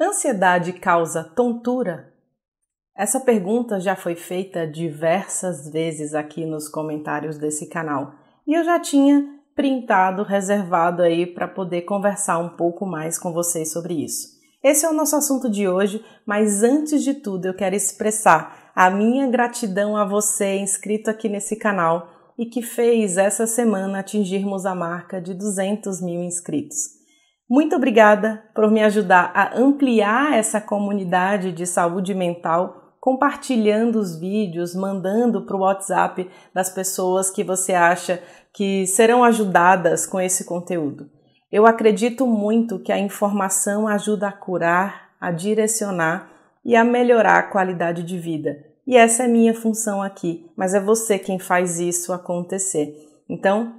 Ansiedade causa tontura? Essa pergunta já foi feita diversas vezes aqui nos comentários desse canal e eu já tinha printado, reservado aí para poder conversar um pouco mais com vocês sobre isso. Esse é o nosso assunto de hoje, mas antes de tudo eu quero expressar a minha gratidão a você inscrito aqui nesse canal e que fez essa semana atingirmos a marca de 200 mil inscritos. Muito obrigada por me ajudar a ampliar essa comunidade de saúde mental, compartilhando os vídeos, mandando para o WhatsApp das pessoas que você acha que serão ajudadas com esse conteúdo. Eu acredito muito que a informação ajuda a curar, a direcionar e a melhorar a qualidade de vida. E essa é minha função aqui, mas é você quem faz isso acontecer. Então,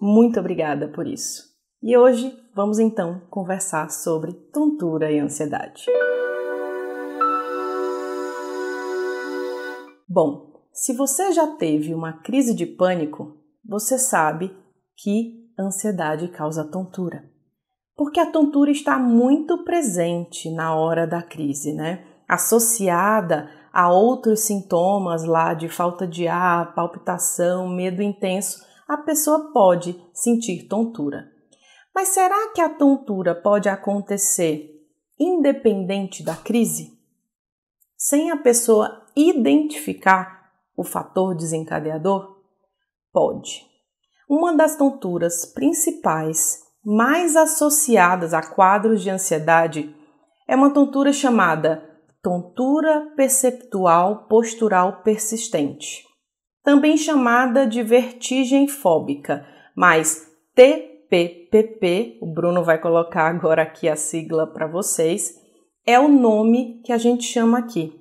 muito obrigada por isso. E hoje vamos então conversar sobre tontura e ansiedade. Bom, se você já teve uma crise de pânico, você sabe que ansiedade causa tontura. Porque a tontura está muito presente na hora da crise, né? Associada a outros sintomas lá de falta de ar, palpitação, medo intenso, a pessoa pode sentir tontura. Mas será que a tontura pode acontecer independente da crise? Sem a pessoa identificar o fator desencadeador? Pode. Uma das tonturas principais mais associadas a quadros de ansiedade é uma tontura chamada tontura perceptual postural persistente, também chamada de vertigem fóbica, mais TPP IPP, o Bruno vai colocar agora aqui a sigla para vocês, é o nome que a gente chama aqui.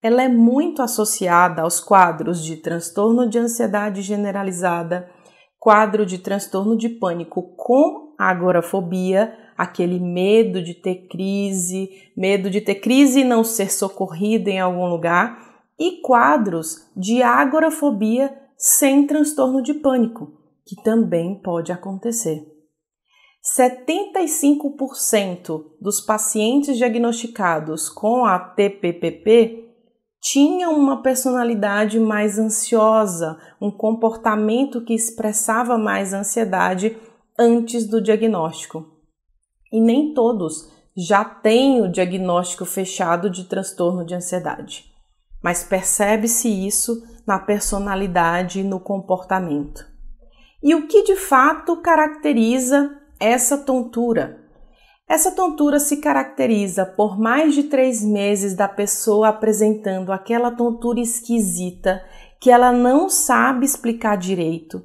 Ela é muito associada aos quadros de transtorno de ansiedade generalizada, quadro de transtorno de pânico com agorafobia, aquele medo de ter crise, medo de ter crise e não ser socorrido em algum lugar, e quadros de agorafobia sem transtorno de pânico que também pode acontecer. 75% dos pacientes diagnosticados com a TPPP tinham uma personalidade mais ansiosa, um comportamento que expressava mais ansiedade antes do diagnóstico. E nem todos já têm o diagnóstico fechado de transtorno de ansiedade, mas percebe-se isso na personalidade e no comportamento. E o que de fato caracteriza essa tontura? Essa tontura se caracteriza por mais de três meses da pessoa apresentando aquela tontura esquisita que ela não sabe explicar direito.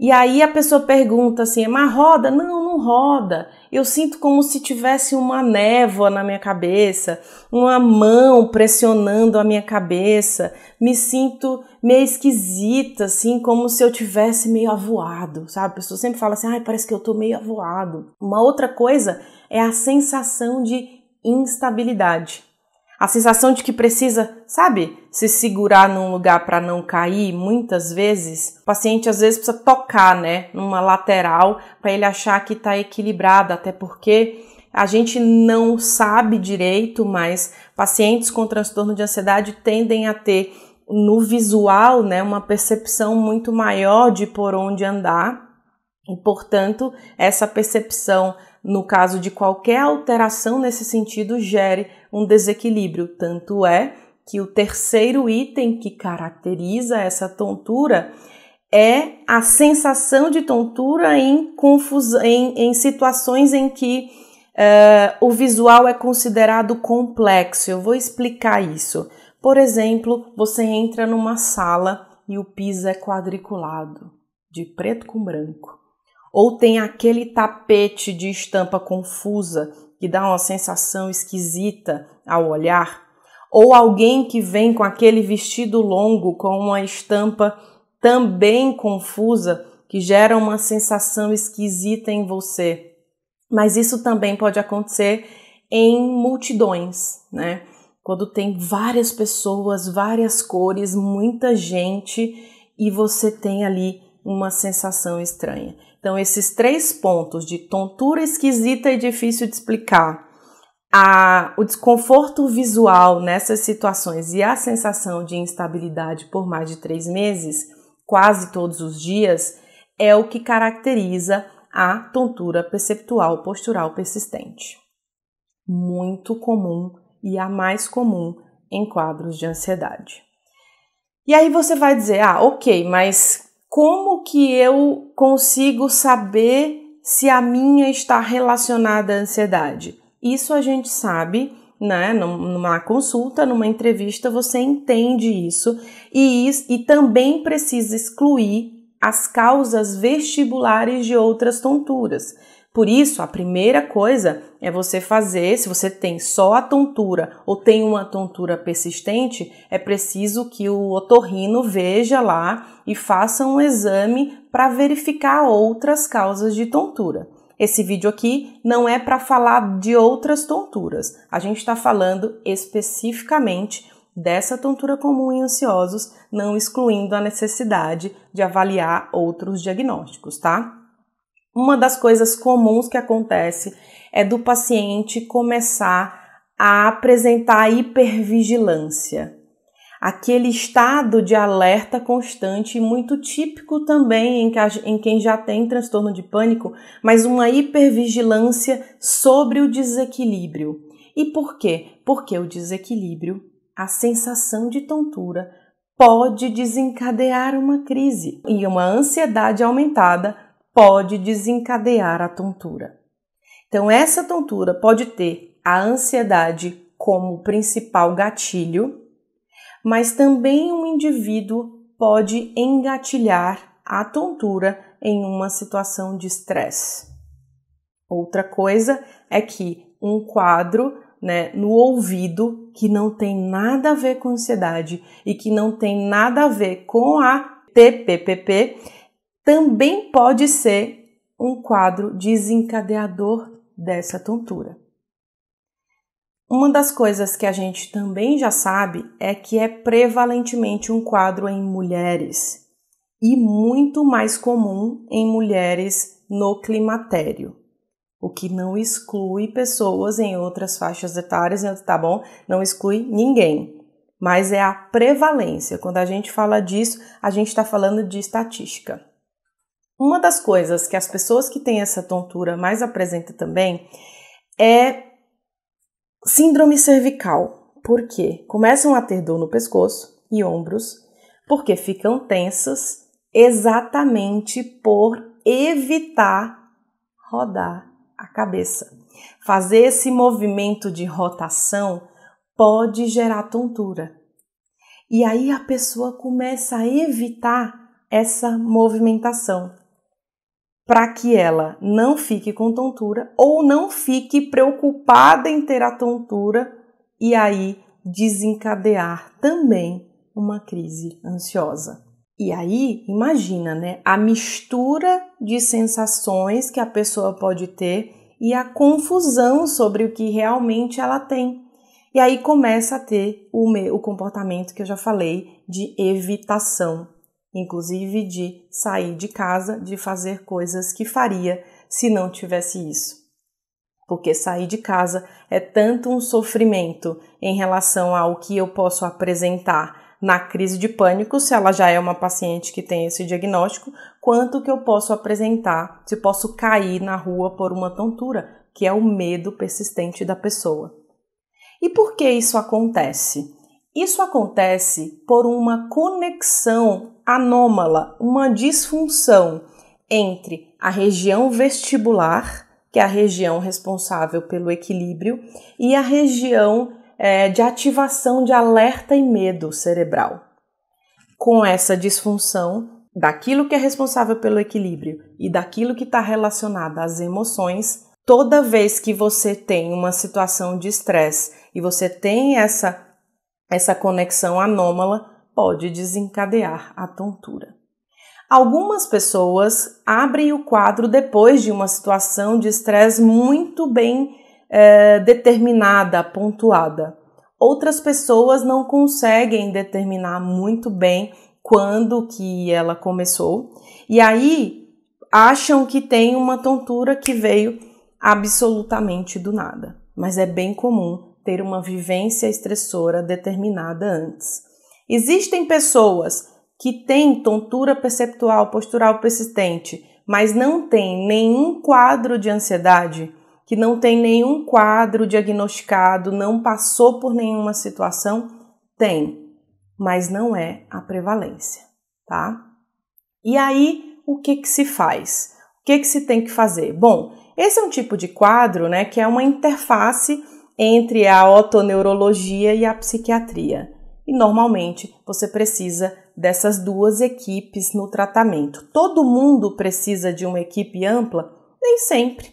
E aí a pessoa pergunta assim: é, mas roda? Não, não roda eu sinto como se tivesse uma névoa na minha cabeça, uma mão pressionando a minha cabeça, me sinto meio esquisita, assim, como se eu tivesse meio avoado, sabe? A pessoa sempre fala assim, ai, parece que eu tô meio avoado. Uma outra coisa é a sensação de instabilidade. A sensação de que precisa, sabe, se segurar num lugar para não cair, muitas vezes, o paciente às vezes precisa tocar, né, numa lateral para ele achar que está equilibrado, até porque a gente não sabe direito, mas pacientes com transtorno de ansiedade tendem a ter no visual, né, uma percepção muito maior de por onde andar. E, portanto, essa percepção no caso de qualquer alteração nesse sentido, gere um desequilíbrio. Tanto é que o terceiro item que caracteriza essa tontura é a sensação de tontura em, em, em situações em que uh, o visual é considerado complexo. Eu vou explicar isso. Por exemplo, você entra numa sala e o piso é quadriculado, de preto com branco. Ou tem aquele tapete de estampa confusa que dá uma sensação esquisita ao olhar. Ou alguém que vem com aquele vestido longo com uma estampa também confusa que gera uma sensação esquisita em você. Mas isso também pode acontecer em multidões, né? Quando tem várias pessoas, várias cores, muita gente e você tem ali uma sensação estranha. Então, esses três pontos de tontura esquisita e difícil de explicar, a, o desconforto visual nessas situações e a sensação de instabilidade por mais de três meses, quase todos os dias, é o que caracteriza a tontura perceptual postural persistente. Muito comum e a mais comum em quadros de ansiedade. E aí você vai dizer: ah, ok, mas como que eu consigo saber se a minha está relacionada à ansiedade. Isso a gente sabe, né? Numa consulta, numa entrevista, você entende isso e, e também precisa excluir as causas vestibulares de outras tonturas. Por isso, a primeira coisa é você fazer, se você tem só a tontura ou tem uma tontura persistente, é preciso que o otorrino veja lá e faça um exame para verificar outras causas de tontura. Esse vídeo aqui não é para falar de outras tonturas, a gente está falando especificamente dessa tontura comum em ansiosos, não excluindo a necessidade de avaliar outros diagnósticos, tá? Uma das coisas comuns que acontece é do paciente começar a apresentar hipervigilância, aquele estado de alerta constante, muito típico também em quem já tem transtorno de pânico, mas uma hipervigilância sobre o desequilíbrio. E por quê? Porque o desequilíbrio, a sensação de tontura, pode desencadear uma crise e uma ansiedade aumentada pode desencadear a tontura. Então, essa tontura pode ter a ansiedade como principal gatilho, mas também um indivíduo pode engatilhar a tontura em uma situação de estresse. Outra coisa é que um quadro né, no ouvido que não tem nada a ver com ansiedade e que não tem nada a ver com a TPPP, também pode ser um quadro desencadeador dessa tontura. Uma das coisas que a gente também já sabe é que é prevalentemente um quadro em mulheres e muito mais comum em mulheres no climatério, o que não exclui pessoas em outras faixas etárias, né, tá bom? Não exclui ninguém, mas é a prevalência. Quando a gente fala disso, a gente está falando de estatística. Uma das coisas que as pessoas que têm essa tontura mais apresentam também é síndrome cervical. Por quê? Começam a ter dor no pescoço e ombros porque ficam tensas exatamente por evitar rodar a cabeça. Fazer esse movimento de rotação pode gerar tontura. E aí a pessoa começa a evitar essa movimentação para que ela não fique com tontura ou não fique preocupada em ter a tontura e aí desencadear também uma crise ansiosa. E aí, imagina, né, a mistura de sensações que a pessoa pode ter e a confusão sobre o que realmente ela tem. E aí começa a ter o, meu, o comportamento que eu já falei de evitação inclusive de sair de casa, de fazer coisas que faria se não tivesse isso. Porque sair de casa é tanto um sofrimento em relação ao que eu posso apresentar na crise de pânico, se ela já é uma paciente que tem esse diagnóstico, quanto que eu posso apresentar se posso cair na rua por uma tontura, que é o medo persistente da pessoa. E por que isso acontece? Isso acontece por uma conexão anômala, uma disfunção entre a região vestibular, que é a região responsável pelo equilíbrio, e a região é, de ativação de alerta e medo cerebral. Com essa disfunção, daquilo que é responsável pelo equilíbrio e daquilo que está relacionado às emoções, toda vez que você tem uma situação de estresse e você tem essa essa conexão anômala pode desencadear a tontura. Algumas pessoas abrem o quadro depois de uma situação de estresse muito bem é, determinada, pontuada. Outras pessoas não conseguem determinar muito bem quando que ela começou e aí acham que tem uma tontura que veio absolutamente do nada, mas é bem comum ter uma vivência estressora determinada antes. Existem pessoas que têm tontura perceptual postural persistente, mas não têm nenhum quadro de ansiedade, que não tem nenhum quadro diagnosticado, não passou por nenhuma situação, tem, mas não é a prevalência, tá? E aí, o que que se faz? O que que se tem que fazer? Bom, esse é um tipo de quadro, né, que é uma interface entre a otoneurologia e a psiquiatria. E normalmente você precisa dessas duas equipes no tratamento. Todo mundo precisa de uma equipe ampla? Nem sempre.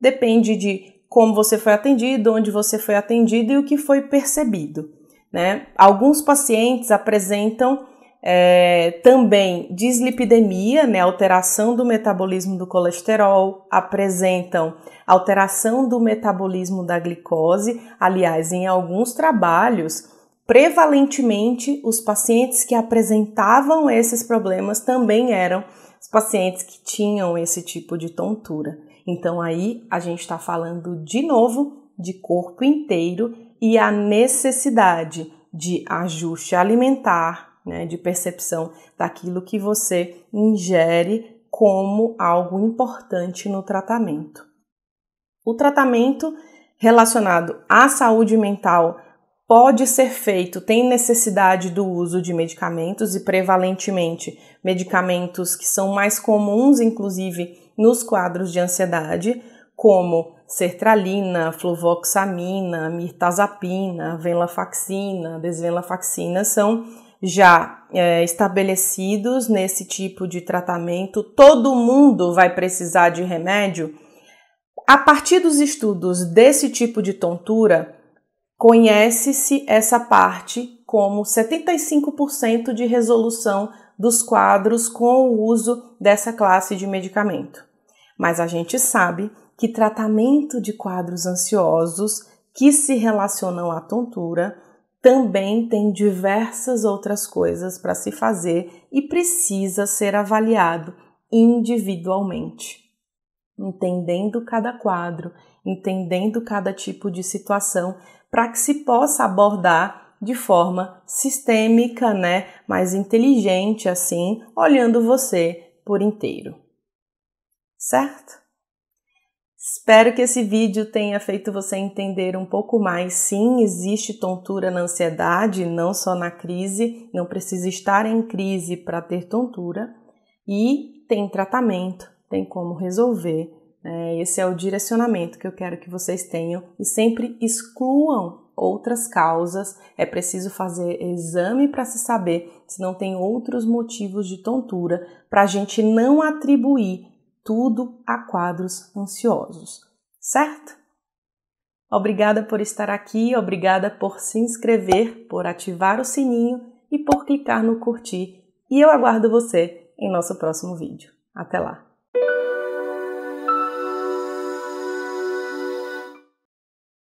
Depende de como você foi atendido, onde você foi atendido e o que foi percebido. Né? Alguns pacientes apresentam é, também dislipidemia, né, alteração do metabolismo do colesterol, apresentam alteração do metabolismo da glicose. Aliás, em alguns trabalhos, prevalentemente os pacientes que apresentavam esses problemas também eram os pacientes que tinham esse tipo de tontura. Então aí a gente está falando de novo de corpo inteiro e a necessidade de ajuste alimentar, né, de percepção daquilo que você ingere como algo importante no tratamento. O tratamento relacionado à saúde mental pode ser feito, tem necessidade do uso de medicamentos e prevalentemente medicamentos que são mais comuns, inclusive nos quadros de ansiedade, como sertralina, fluvoxamina, mirtazapina, venlafaxina, desvenlafaxina, são já é, estabelecidos nesse tipo de tratamento, todo mundo vai precisar de remédio. A partir dos estudos desse tipo de tontura, conhece-se essa parte como 75% de resolução dos quadros com o uso dessa classe de medicamento. Mas a gente sabe que tratamento de quadros ansiosos que se relacionam à tontura também tem diversas outras coisas para se fazer e precisa ser avaliado individualmente. Entendendo cada quadro, entendendo cada tipo de situação, para que se possa abordar de forma sistêmica, né, mais inteligente assim, olhando você por inteiro. Certo? Espero que esse vídeo tenha feito você entender um pouco mais. Sim, existe tontura na ansiedade, não só na crise, não precisa estar em crise para ter tontura. E tem tratamento, tem como resolver. Né? Esse é o direcionamento que eu quero que vocês tenham e sempre excluam outras causas. É preciso fazer exame para se saber se não tem outros motivos de tontura, para a gente não atribuir tudo a quadros ansiosos, certo? Obrigada por estar aqui, obrigada por se inscrever, por ativar o sininho e por clicar no curtir. E eu aguardo você em nosso próximo vídeo. Até lá!